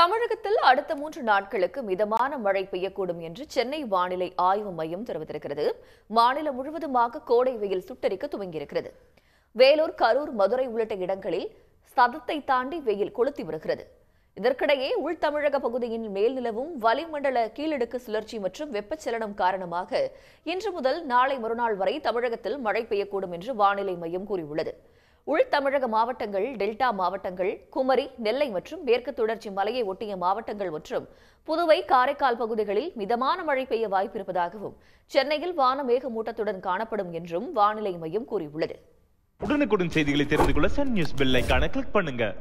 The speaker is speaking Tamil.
தமிழகத்தில் அடுத்த மூன்று நாட்களுக்கு மிதமான மழை பெய்யக்கூடும் என்று சென்னை வானிலை ஆய்வு மையம் தெரிவித்திருக்கிறது மாநிலம் முழுவதுமாக கோடை வெயில் சுட்டரிக்க துவங்கியிருக்கிறது வேலூர் கரூர் மதுரை உள்ளிட்ட இடங்களில் சதத்தை தாண்டி வெயில் கொளுத்தி வருகிறது இதற்கிடையே உள்தமிழக பகுதியின் மேல் நிலவும் வளிமண்டல கீழடுக்கு சுழற்சி மற்றும் வெப்பச்சலனம் காரணமாக இன்று முதல் நாளை மறுநாள் வரை தமிழகத்தில் மழை பெய்யக்கூடும் என்று வானிலை மையம் கூறியுள்ளது உள் தமிழக மாவட்டங்கள் டெல்டா மாவட்டங்கள் குமரி நெல்லை மற்றும் மேற்கு தொடர்ச்சி மலையை ஒட்டிய மாவட்டங்கள் மற்றும் புதுவை காரைக்கால் பகுதிகளில் மிதமான மழை பெய்ய வாய்ப்பிருப்பதாகவும் சென்னையில் வான மேகமூட்டத்துடன் காணப்படும் என்றும் வானிலை மையம் கூறியுள்ளது உடனுக்குடன் செய்திகளை தெரிந்து கொள்ள சன் நியூஸ் கிளிக் பண்ணுங்க